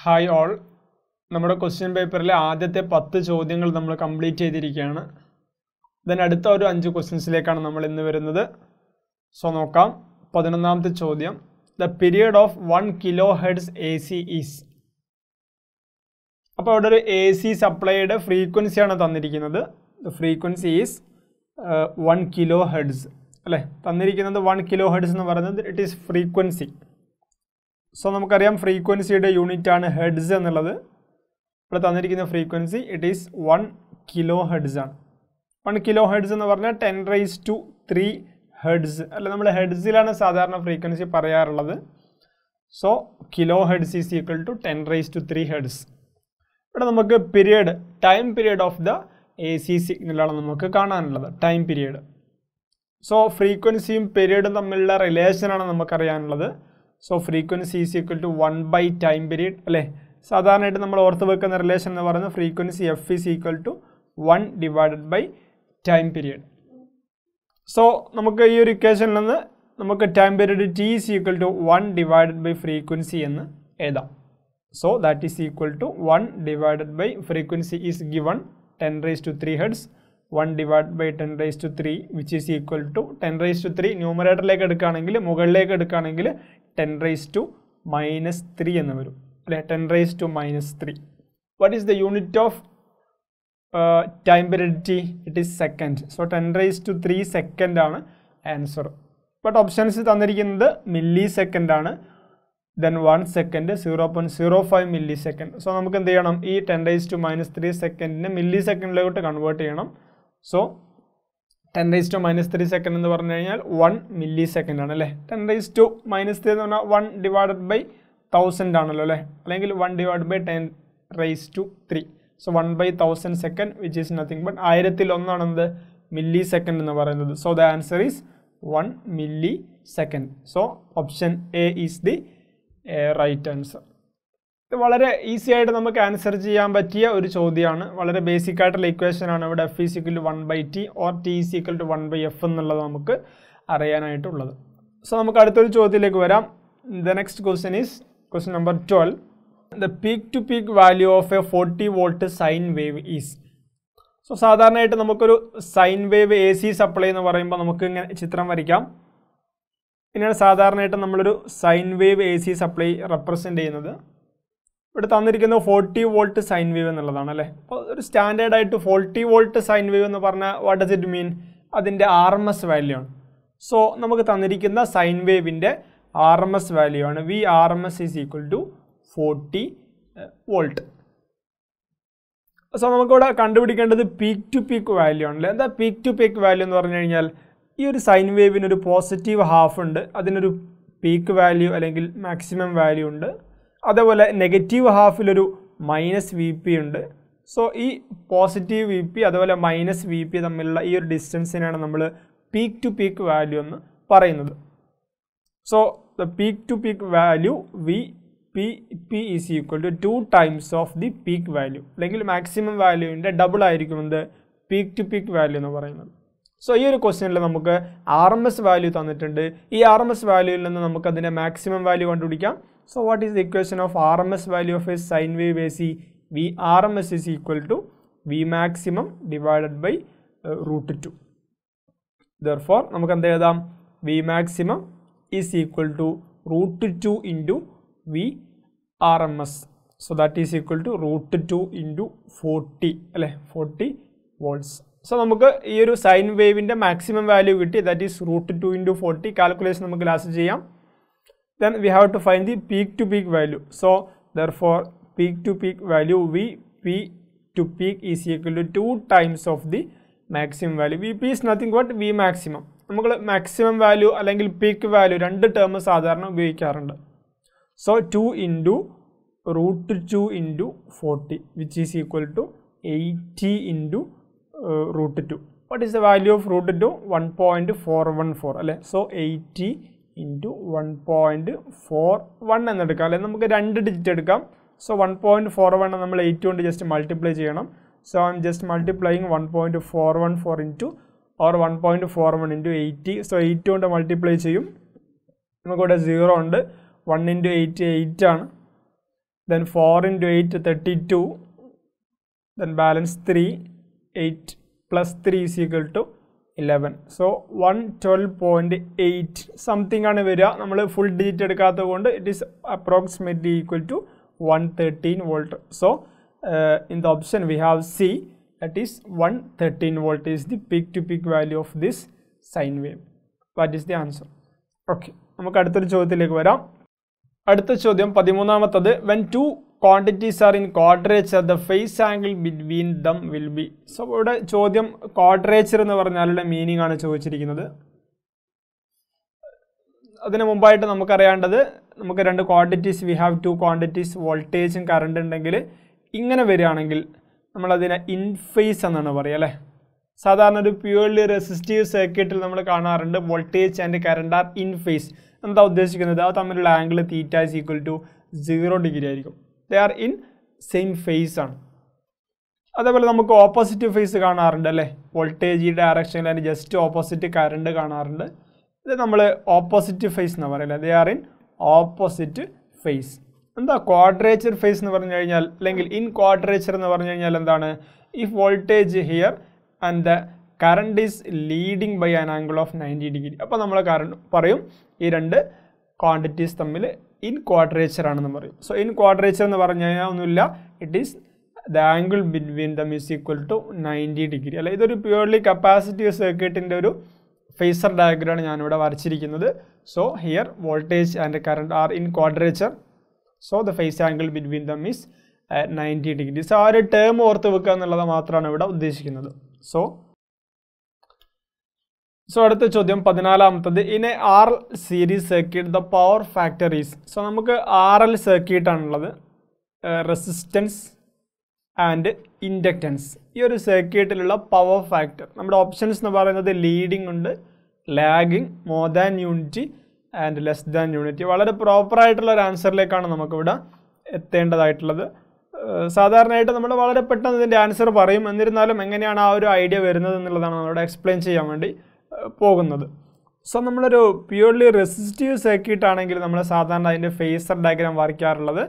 Hi all നമ്മുടെ question പേപ്പറിലെ ആദ്യത്തെ പത്ത് ചോദ്യങ്ങൾ നമ്മൾ കംപ്ലീറ്റ് ചെയ്തിരിക്കുകയാണ് ദൻ അടുത്ത ഒരു അഞ്ച് ക്വസ്റ്റ്യൻസിലേക്കാണ് നമ്മൾ ഇന്ന് വരുന്നത് സോ നോക്കാം പതിനൊന്നാമത്തെ ചോദ്യം the period of one kilohertz A C is അപ്പോൾ അവിടെ ഒരു എ സി സപ്ലൈയുടെ ഫ്രീക്വൻസിയാണ് തന്നിരിക്കുന്നത് frequency is one kilohertz അല്ലേ തന്നിരിക്കുന്നത് വൺ കിലോ ഹെഡ്സ് എന്ന് പറയുന്നത് ഇറ്റ് ഈസ് ഫ്രീക്വൻസി സോ നമുക്കറിയാം ഫ്രീക്വൻസിയുടെ യൂണിറ്റ് ആണ് ഹെഡ്സ് എന്നുള്ളത് ഇവിടെ തന്നിരിക്കുന്ന frequency it is one kilohertz ആണ് വൺ കിലോ ഹെഡ്സ് എന്ന് പറഞ്ഞാൽ ten raise to three hertz അല്ല നമ്മൾ ഹെഡ്സിലാണ് സാധാരണ ഫ്രീക്വൻസി പറയാറുള്ളത് so kilohertz is equal to ten raise to three hertz ഇവിടെ നമുക്ക് period time period of the A C സിഗ്നലാണ് നമുക്ക് കാണാനുള്ളത് ടൈം പീരിയഡ് സോ ഫ്രീക്വൻസിയും പീരിയഡും തമ്മിലുള്ള റിലേഷനാണ് നമുക്കറിയാനുള്ളത് so frequency is equal to one by time period അല്ലേ സാധാരണയായിട്ട് നമ്മൾ ഓർത്ത് വെക്കുന്ന റിലേഷൻ എന്ന് പറയുന്നത് frequency F is equal to one divided by time period so നമുക്ക് ഈ ഒരു ഇക്വേഷനിൽ നിന്ന് നമുക്ക് time period T is equal to one divided by frequency എന്ന് എഴുതാം so that is equal to one divided by frequency is given ten raise to three hertz one divide by ten raise to three which is equal to ten raise to three ന്യൂമറേറ്ററിലേക്ക് എടുക്കുകയാണെങ്കിൽ മുകളിലേക്ക് എടുക്കുകയാണെങ്കിൽ ten raise to minus three എന്ന് വരും അല്ലെ ten raise to minus three what is the unit of time periodicity it is second so ten raise to three second ആണ് answer but options തന്നിരിക്കുന്നത് millisecond ആണ് then one second zero point zero five millisecond so നമുക്ക് എന്ത് ചെയ്യണം ഈ ten raise to minus three സെക്കൻഡിന് മില്ലി സെക്കൻഡിലോട്ട് കൺവേർട്ട് ചെയ്യണം so ten raise to minus three second എന്ന് പറഞ്ഞു കഴിഞ്ഞാൽ വൺ മില്ലി സെക്കൻഡ് ആണ് അല്ലേ ten raise to minus three എന്ന് പറഞ്ഞാൽ വൺ ഡിവൈഡഡ് ബൈ തൗസൻഡ് ആണല്ലോ അല്ലേ അല്ലെങ്കിൽ one divide by ten raise to three so one by thousand second which is nothing but ആയിരത്തിൽ ഒന്നാണ് എന്ത് മില്ലി സെക്കൻഡ് എന്ന് പറയുന്നത് so the answer is one millisecond so option A is the right answer ഇത് വളരെ easy ആയിട്ട് നമുക്ക് answer ചെയ്യാൻ പറ്റിയ ഒരു ചോദ്യമാണ് വളരെ ബേസിക് ആയിട്ടുള്ള ഇക്വേഷനാണ് ഇവിടെ F is equal to one by T or T is equal to one by F എന്നുള്ളത് നമുക്ക് അറിയാനായിട്ടുള്ളത് സോ നമുക്ക് അടുത്തൊരു ചോദ്യത്തിലേക്ക് വരാം the next question is question number twelve the peak to peak value of a forty volt sine wave is so സാധാരണയായിട്ട് നമുക്കൊരു sine wave A C supply എന്ന് പറയുമ്പോൾ നമുക്ക് ഇങ്ങനെ ചിത്രം വരയ്ക്കാം പിന്നെയാണ് സാധാരണയായിട്ട് നമ്മളൊരു sine wave A C supply represent ചെയ്യുന്നത് ഇവിടെ തന്നിരിക്കുന്നത് ഫോർട്ടി വോൾട്ട് സൈൻ വേവ് എന്നുള്ളതാണ് അല്ലേ അപ്പോൾ ഒരു സ്റ്റാൻഡേർഡ് ആയിട്ട് ഫോർട്ടി വോൾട്ട് സൈൻ വേവ് എന്ന് പറഞ്ഞാൽ വാട്ട് ഡസ് ഇറ്റ് മീൻ അതിൻ്റെ ആർ എം എസ് വാല്യൂ ആണ് സോ നമുക്ക് തന്നിരിക്കുന്ന സൈൻ വേവിൻ്റെ ആർ എം എസ് വാല്യൂ ആണ് V R M S is equal to forty volt so നമുക്കിവിടെ കണ്ടുപിടിക്കേണ്ടത് പീക്ക് ടു പീക്ക് വാല്യൂ ആണല്ലേ എന്താ പീക്ക് ടു പീക്ക് വാല്യൂ എന്ന് പറഞ്ഞു കഴിഞ്ഞാൽ ഈ ഒരു സൈൻ വേവിനൊരു പോസിറ്റീവ് ഹാഫ് ഉണ്ട് അതിനൊരു പീക്ക് വാല്യൂ അല്ലെങ്കിൽ മാക്സിമം വാല്യൂ ഉണ്ട് അതേപോലെ നെഗറ്റീവ് ഹാഫിലൊരു മൈനസ് വി പി ഉണ്ട് സോ ഈ പോസിറ്റീവ് വി പി അതേപോലെ മൈനസ് വി പി തമ്മിലുള്ള ഈ ഒരു ഡിസ്റ്റൻസിനാണ് നമ്മൾ പീക്ക് ടു പീക്ക് വാല്യൂ എന്ന് പറയുന്നത് so the peak to peak value V P P is equal to two times of the peak value അല്ലെങ്കിൽ മാക്സിമം വാല്യൂവിൻ്റെ ഡബിൾ ആയിരിക്കും എന്ത് പീക്ക് ടു പീക്ക് വാല്യൂ എന്ന് പറയുന്നത് സോ ഈ ഒരു ക്വസ്റ്റ്യനിൽ നമുക്ക് ആർ എം എസ് വാല്യൂ തന്നിട്ടുണ്ട് ഈ ആർ എം എസ് വാല്യൂവിൽ നിന്ന് നമുക്കതിൻ്റെ മാക്സിമം വാല്യൂ കണ്ടുപിടിക്കാം So what is the equation of RMS value of a sine wave AC? V RMS is equal to V maximum divided by uh, root 2. Therefore, നമുക്ക് എന്ത് എഴുതാം V maximum is equal to root two into V R M S so that is equal to root two into forty അല്ലേ forty volts so നമുക്ക് ഈ ഒരു sine വേവിൻ്റെ maximum value കിട്ടി that is root two into forty calculation നമുക്ക് last ചെയ്യാം then we have to find the peak to peak value so therefore peak to peak value v p to peak is equal to 2 times of the maximum value V P is nothing but V maximum നമ്മൾ maximum value അല്ലെങ്കിൽ peak value രണ്ട് term സാധാരണ ഉപയോഗിക്കാറുണ്ട് so two into root two into forty which is equal to eighty into root two what is the value of root two one point four one four അല്ലേ so eighty into one point four one എന്നെടുക്കാം അല്ലെങ്കിൽ നമുക്ക് രണ്ട് digit എടുക്കാം so one point four one നമ്മൾ eight കൊണ്ട് just multiply ചെയ്യണം so I am just multiplying one point four one four into or one point four one into eighty so eight കൊണ്ട് multiply ചെയ്യും നമുക്കിവിടെ സീറോ ഉണ്ട് one into eight eight ആണ് then four into eight thirty two then balance three eight plus three is equal to eleven so one twelve point eight something ആണ് വരിക നമ്മൾ full digit എടുക്കാത്തത് കൊണ്ട് it is approximately equal to one thirteen volt so in the option we have C that is one thirteen volt is the peak to peak value of this sine wave what is the answer okay നമുക്ക് അടുത്തൊരു ചോദ്യത്തിലേക്ക് വരാം അടുത്ത ചോദ്യം പതിമൂന്നാമത്തത് when two quantities are in quadrature the phase angle between them will be so ഇവിടെ ചോദ്യം quadrature എന്ന് പറഞ്ഞാലുള്ള മീനിങ് ആണ് ചോദിച്ചിരിക്കുന്നത് അതിന് മുമ്പായിട്ട് നമുക്കറിയേണ്ടത് നമുക്ക് രണ്ട് quantities we have two quantities വോൾട്ടേജും കറണ്ട് ഉണ്ടെങ്കിൽ ഇങ്ങനെ വരികയാണെങ്കിൽ നമ്മളതിനെ ഇൻഫേസ് എന്നാണ് പറയുക അല്ലേ സാധാരണ ഒരു പ്യുവർലി റെസിസ്റ്റീവ് സർക്യൂട്ടിൽ നമ്മൾ കാണാറുണ്ട് voltage and current are in phase എന്താ ഉദ്ദേശിക്കുന്നത് അത് തമ്മിലുള്ള angle theta is equal to zero degree ആയിരിക്കും they are in same phase ആണ് അതേപോലെ നമുക്ക് ഓപ്പോസിറ്റ് ഫേസ് കാണാറുണ്ട് അല്ലേ വോൾട്ടേജ് ഈ ഡയറക്ഷനിൽ അതിന് ജസ്റ്റ് ഓപ്പോസിറ്റ് കറണ്ട് കാണാറുണ്ട് ഇത് നമ്മൾ ഓപ്പോസിറ്റ് ഫേസ് എന്ന് പറയുന്നത് they are in opposite phase എന്താ ക്വാഡ്രേച്ചർ ഫേസ് എന്ന് പറഞ്ഞു കഴിഞ്ഞാൽ അല്ലെങ്കിൽ ഇൻ ക്വാഡ്രേച്ചർ എന്ന് പറഞ്ഞു കഴിഞ്ഞാൽ എന്താണ് if voltage here and the current is leading by an angle of ninety degree അപ്പോൾ നമ്മൾ കറണ്ട് പറയും ഈ രണ്ട് ക്വാണ്ടിറ്റീസ് തമ്മിൽ ഇൻ ക്വാഡ്രേച്ചർ ആണെന്ന് പറയും സോ ഇൻ ക്വാഡ്രേച്ചർ എന്ന് പറഞ്ഞു കഴിഞ്ഞാൽ ഒന്നുമില്ല it is the angle between them is equal to ninety degree അല്ല ഇതൊരു പ്യുവർലി കപ്പാസിറ്റീവ് സർക്യൂട്ടിൻ്റെ ഒരു ഫേസർ ഡയഗ്രാണ് ഞാനിവിടെ വരച്ചിരിക്കുന്നത് so here voltage and current are in quadrature so the phase angle between them is ninety degree so ആ ഒരു term ഓർത്ത് വെക്കുക എന്നുള്ളത് മാത്രമാണ് ഇവിടെ ഉദ്ദേശിക്കുന്നത് സോ സോ അടുത്ത ചോദ്യം പതിനാലാമത്തത് in a R L series circuit the power factor is so നമുക്ക് ആർ എൽ സർക്യൂട്ടാണുള്ളത് റെസിസ്റ്റൻസ് ആൻഡ് ഇൻഡക്റ്റൻസ് ഈ ഒരു സർക്യൂട്ടിലുള്ള പവർ ഫാക്ടർ നമ്മുടെ ഓപ്ഷൻസ് എന്ന് പറയുന്നത് ലീഡിംഗ് ഉണ്ട് lagging more than unity and less than unity വളരെ പ്രോപ്പറായിട്ടുള്ള ഒരു ആൻസറിലേക്കാണ് നമുക്കിവിടെ എത്തേണ്ടതായിട്ടുള്ളത് uh, സാധാരണയായിട്ട് നമ്മൾ വളരെ പെട്ടെന്ന് ഇതിൻ്റെ ആൻസർ പറയും എന്നിരുന്നാലും എങ്ങനെയാണ് ആ ഒരു ഐഡിയ വരുന്നത് എന്നുള്ളതാണ് നമ്മളിവിടെ എക്സ്പ്ലെയിൻ ചെയ്യാൻ വേണ്ടി പോകുന്നത് സോ നമ്മളൊരു പ്യുവർലി റെസിസ്റ്റീവ് സർക്യൂട്ട് ആണെങ്കിൽ നമ്മൾ സാധാരണ അതിൻ്റെ ഫേസർ ഡയഗ്രാം വരയ്ക്കാറുള്ളത്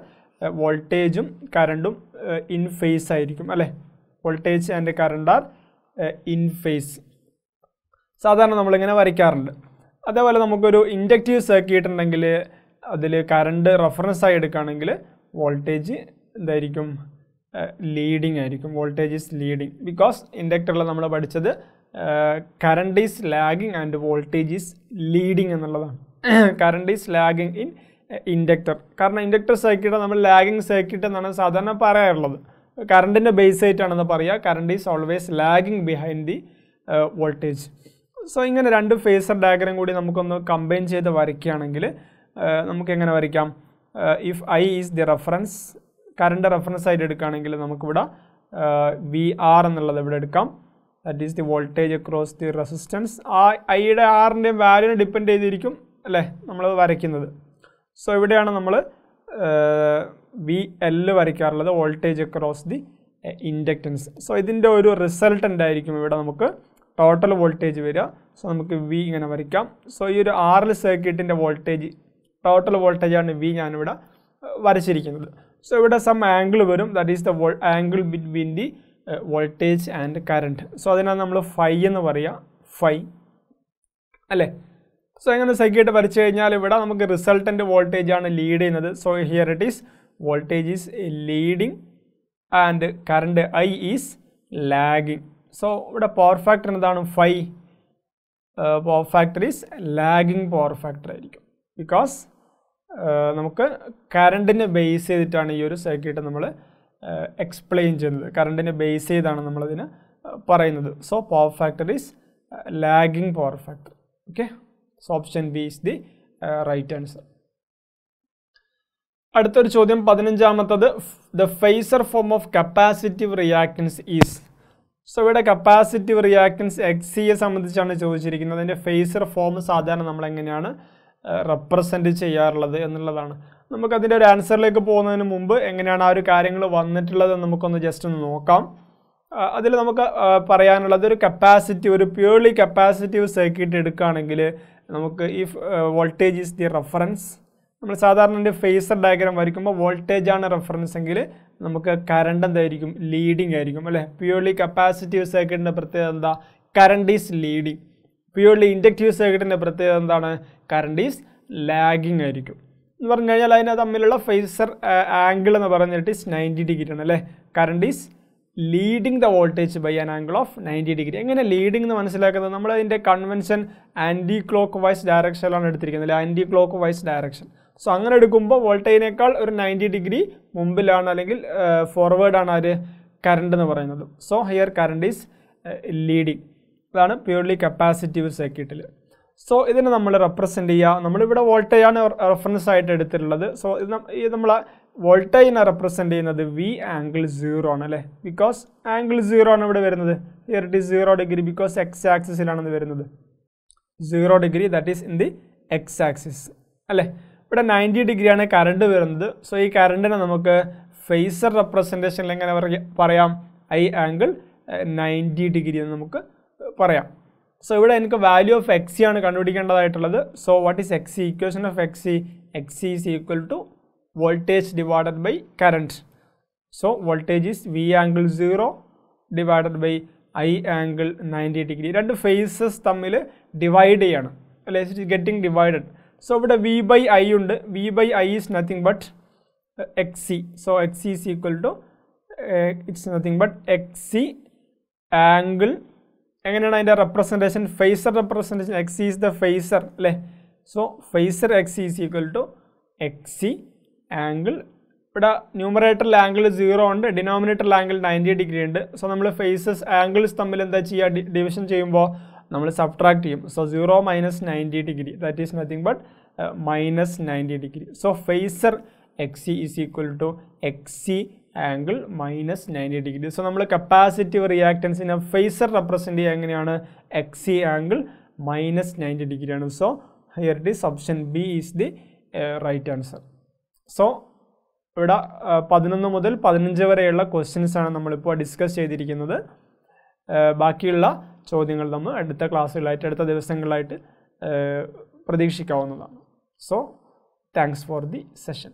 വോൾട്ടേജും കറണ്ടും ഇൻ ഫേസ് ആയിരിക്കും അല്ലേ voltage and current are in phase സാധാരണ നമ്മളിങ്ങനെ വരയ്ക്കാറുണ്ട് അതേപോലെ നമുക്കൊരു ഇൻഡക്റ്റീവ് സർക്യൂട്ട് ഉണ്ടെങ്കിൽ അതിൽ കറണ്ട് റെഫറൻസ് ആയി എടുക്കുകയാണെങ്കിൽ വോൾട്ടേജ് എന്തായിരിക്കും ലീഡിങ് ആയിരിക്കും വോൾട്ടേജ് ഈസ് ലീഡിങ് ബിക്കോസ് ഇൻഡക്ടറിൽ നമ്മൾ പഠിച്ചത് current is lagging and voltage is leading എന്നുള്ളതാണ് current is lagging in inductor കാരണം ഇൻഡക്ടർ സർക്യൂട്ട് നമ്മൾ ലാഗിങ് സർക്യൂട്ട് എന്നാണ് സാധാരണ പറയാറുള്ളത് കറണ്ടിൻ്റെ ബേസ് ആയിട്ടാണെന്ന് പറയുക current is always lagging behind the voltage so ഇങ്ങനെ രണ്ട് ഫേസർ ഡയഗ്രം കൂടി നമുക്കൊന്ന് കമ്പൈൻ ചെയ്ത് വരയ്ക്കുകയാണെങ്കിൽ eh, നമുക്ക് എങ്ങനെ വരയ്ക്കാം if I is the reference current reference ആയിട്ട് എടുക്കുകയാണെങ്കിൽ നമുക്കിവിടെ വി eh, ആർ എന്നുള്ളത് ഇവിടെ എടുക്കാം that is the voltage across the resistance ആ ഐയുടെ ആറിൻ്റെയും വാല്യൂനെ ഡിപ്പെൻഡ് ചെയ്തിരിക്കും അല്ലേ നമ്മൾ വരയ്ക്കുന്നത് സോ ഇവിടെയാണ് നമ്മൾ വി എല്ല് വരയ്ക്കാറുള്ളത് voltage across the inductance so ഇതിൻ്റെ ഒരു റിസൾട്ട് ഉണ്ടായിരിക്കും ഇവിടെ നമുക്ക് ടോട്ടൽ വോൾട്ടേജ് വരിക സോ നമുക്ക് വി ഇങ്ങനെ വരയ്ക്കാം സോ ഈ ഒരു ആറിൽ സർക്യൂട്ടിൻ്റെ വോൾട്ടേജ് ടോട്ടൽ വോൾട്ടേജാണ് വി ഞാനിവിടെ വരച്ചിരിക്കുന്നത് സോ ഇവിടെ സം ആംഗിൾ വരും that is the angle between the voltage and current so അതിനാണ് നമ്മൾ ഫൈ എന്ന് പറയുക ഫൈ അല്ലേ സോ എങ്ങനെ സൈക്കിട്ട് വരച്ചു കഴിഞ്ഞാൽ ഇവിടെ നമുക്ക് റിസൾട്ടൻ്റ് വോൾട്ടേജ് ആണ് ലീഡ് ചെയ്യുന്നത് so here it is voltage is leading and current I is lagging so ഇവിടെ പവർ ഫാക്ടർ എന്താണ് phi power factor is lagging power factor ആയിരിക്കും ബിക്കോസ് നമുക്ക് കറണ്ടിനെ ബേസ് ചെയ്തിട്ടാണ് ഈ ഒരു സർക്യൂട്ട് നമ്മൾ എക്സ്പ്ലെയിൻ ചെയ്യുന്നത് കറണ്ടിനെ ബേസ് ചെയ്താണ് നമ്മളതിന് പറയുന്നത് so power factor is lagging power factor okay so option B is the right answer അടുത്തൊരു ചോദ്യം പതിനഞ്ചാമത്തത് the phasor form of capacitive reactance is so ഇവിടെ കപ്പാസിറ്റീവ് റിയാക്ടൻസ് എക്സ് സിയെ സംബന്ധിച്ചാണ് ചോദിച്ചിരിക്കുന്നത് അതിൻ്റെ ഫേസർ ഫോം സാധാരണ നമ്മൾ എങ്ങനെയാണ് ചെയ്യാറുള്ളത് എന്നുള്ളതാണ് നമുക്കതിൻ്റെ ഒരു ആൻസറിലേക്ക് പോകുന്നതിന് മുമ്പ് എങ്ങനെയാണ് ആ ഒരു കാര്യങ്ങൾ വന്നിട്ടുള്ളതെന്ന് നമുക്കൊന്ന് ജസ്റ്റ് ഒന്ന് നോക്കാം അതിൽ നമുക്ക് പറയാനുള്ളത് ഒരു കപ്പാസിറ്റി ഒരു പ്യുവർലി കപ്പാസിറ്റീവ് സർക്യൂട്ട് എടുക്കുകയാണെങ്കിൽ നമുക്ക് ഈ വോൾട്ടേജ് ഈസ് ദി റെഫറൻസ് നമ്മൾ സാധാരണ ഒരു ഫേസർ ഡയഗ്രാം വരയ്ക്കുമ്പോൾ വോൾട്ടേജ് ആണ് റെഫറൻസ് എങ്കിൽ നമുക്ക് കറണ്ട് എന്തായിരിക്കും ലീഡിങ് ആയിരിക്കും അല്ലേ പ്യുവർലി കപ്പാസിറ്റീവ് സർക്യൂട്ടിൻ്റെ പ്രത്യേകത എന്താ current is leading purely inductive സർക്യൂട്ടിൻ്റെ പ്രത്യേകത എന്താണ് കറണ്ട് ഈസ് ലാഗിങ് ആയിരിക്കും എന്ന് പറഞ്ഞു കഴിഞ്ഞാൽ അതിനെ തമ്മിലുള്ള ഫേസർ ആംഗിൾ എന്ന് പറഞ്ഞിട്ട് ഇസ് നയൻറ്റി ഡിഗ്രി ആണ് അല്ലേ current is leading the voltage by an angle of ninety degree എങ്ങനെ ലീഡിംഗ് എന്ന് മനസ്സിലാക്കുന്നത് നമ്മൾ അതിൻ്റെ കൺവെൻഷൻ ആൻറ്റി ക്ലോക്ക് വൈസ് ഡയറക്ഷനിലാണ് എടുത്തിരിക്കുന്നത് anticlockwise direction so അങ്ങനെ എടുക്കുമ്പോൾ വോൾട്ടേജിനേക്കാൾ ഒരു നയൻറ്റി ഡിഗ്രി മുമ്പിലാണ് അല്ലെങ്കിൽ ഫോർവേഡാണ് ആര് കറണ്ട് എന്ന് പറയുന്നത് so here current is leading അതാണ് പ്യൂർലി കപ്പാസിറ്റീവ് സർക്യൂട്ടിൽ സോ ഇതിനെ നമ്മൾ റെപ്രസെൻ്റ് ചെയ്യുക നമ്മളിവിടെ വോൾട്ടേജാണ് റെഫറൻസ് ആയിട്ട് എടുത്തിട്ടുള്ളത് സോ ഇത് നമ്മൾ വോൾട്ടേജിനെ റെപ്രസെൻ്റ് ചെയ്യുന്നത് വി ആംഗിൾ സീറോ ആണ് അല്ലേ ബിക്കോസ് ആംഗിൾ സീറോ ആണ് ഇവിടെ വരുന്നത് here it is zero degree because X ആക്സിസിലാണെന്ന് വരുന്നത് zero degree that is in the X axis അല്ലേ ഇവിടെ നയൻറ്റി ഡിഗ്രിയാണ് കറണ്ട് വരുന്നത് സോ ഈ കറണ്ടിനെ നമുക്ക് ഫേസർ റെപ്രസെൻറ്റേഷനിൽ എങ്ങനെ പറയാം ഐ ആംഗിൾ നയൻറ്റി ഡിഗ്രി എന്ന് നമുക്ക് പറയാം സോ ഇവിടെ എനിക്ക് വാല്യൂ ഓഫ് എക്സി ആണ് കണ്ടുപിടിക്കേണ്ടതായിട്ടുള്ളത് so what is XC equation of XC XC is equal to voltage divided by current so voltage is V angle zero divided by I angle ninety degree രണ്ട് phases തമ്മിൽ divide ചെയ്യണം അല്ലെ it is getting divided so ഇവിടെ V by I ഉണ്ട് V by I is nothing but X C so X is equal to it's nothing but X C angle എങ്ങനെയാണ് അതിൻ്റെ representation phasor representation X is the phasor അല്ലേ so phasor X is equal to X angle ഇവിടെ ന്യൂമറേറ്ററിൽ angle zero ഉണ്ട് ഡിനോമിനേറ്ററിൽ angle ninety degree ഉണ്ട് so നമ്മൾ phases angles തമ്മിൽ എന്താ ചെയ്യുക ഡിവിഷൻ ചെയ്യുമ്പോൾ നമ്മൾ സബ്ട്രാക്ട് ചെയ്യും so zero minus ninety degree that is nothing but minus ninety degree so phasor X is equal to X angle minus ninety degree so നമ്മൾ capacitive റിയാക്ടൻസിനെ ഫേസർ റെപ്രസെൻ്റ് ചെയ്യുക എങ്ങനെയാണ് XC angle minus ninety degree ആണ് so here it is option B is the right answer so ഇവിടെ uh, പതിനൊന്ന് മുതൽ പതിനഞ്ച് വരെയുള്ള ക്വസ്റ്റ്യൻസാണ് നമ്മളിപ്പോൾ ഡിസ്കസ് ചെയ്തിരിക്കുന്നത് uh, ബാക്കിയുള്ള ചോദ്യങ്ങൾ നമ്മൾ അടുത്ത ക്ലാസ്സുകളായിട്ട് അടുത്ത ദിവസങ്ങളിലായിട്ട് uh, പ്രതീക്ഷിക്കാവുന്നതാണ് so thanks for the session